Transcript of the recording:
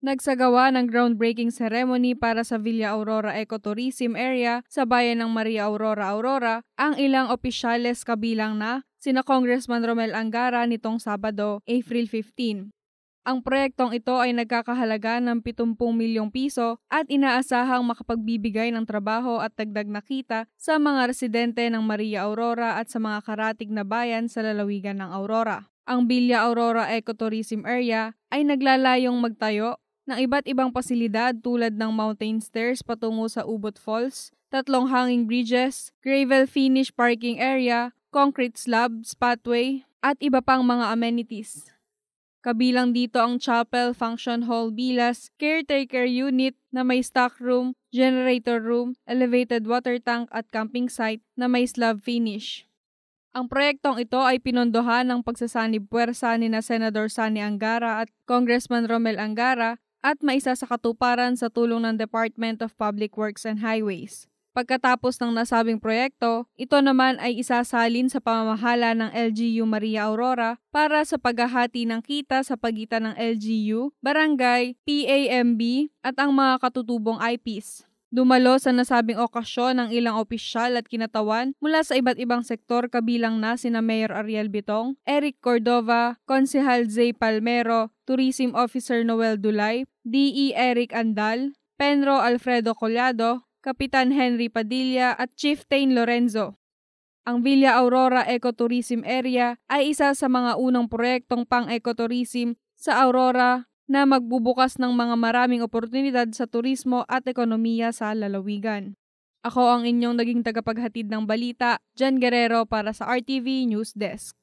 Nagsagawa ng groundbreaking ceremony para sa Villa Aurora Ecotourism Area sa bayan ng Maria Aurora Aurora ang ilang opisyales kabilang na sina Congressman Romel Angara nitong Sabado, April 15. Ang proyektong ito ay nagkakahalaga ng 70 milyong piso at inaasahang makapagbibigay ng trabaho at dagdag na kita sa mga residente ng Maria Aurora at sa mga karatig na bayan sa lalawigan ng Aurora ang Villa Aurora Ecotourism Area ay naglalayong magtayo ng iba't ibang pasilidad tulad ng mountain stairs patungo sa Ubot Falls, tatlong hanging bridges, gravel finish parking area, concrete slabs, pathway, at iba pang mga amenities. Kabilang dito ang chapel, function hall, bilas, caretaker unit na may stock room, generator room, elevated water tank at camping site na may slab finish. Ang proyektong ito ay pinondohan ng pagsasanib puwersa ni na Senador Sani Angara at Congressman Romel Angara at maisa sa katuparan sa tulong ng Department of Public Works and Highways. Pagkatapos ng nasabing proyekto, ito naman ay isasalin sa pamamahala ng LGU Maria Aurora para sa paghahati ng kita sa pagitan ng LGU, barangay, PAMB at ang mga katutubong IPs. Dumalo sa nasabing okasyon ng ilang opisyal at kinatawan mula sa iba't ibang sektor kabilang na sina Mayor Ariel Bitong, Eric Cordova, Konsehal Zay Palmero, Tourism Officer Noel Dulay, D.E. Eric Andal, Penro Alfredo Collado, Kapitan Henry Padilla at Chief Chieftain Lorenzo. Ang Villa Aurora Ecotourism Area ay isa sa mga unang proyektong pang-ecotourism sa Aurora na magbubukas ng mga maraming oportunidad sa turismo at ekonomiya sa lalawigan. Ako ang inyong naging tagapaghatid ng balita, Jan Guerrero para sa RTV News Desk.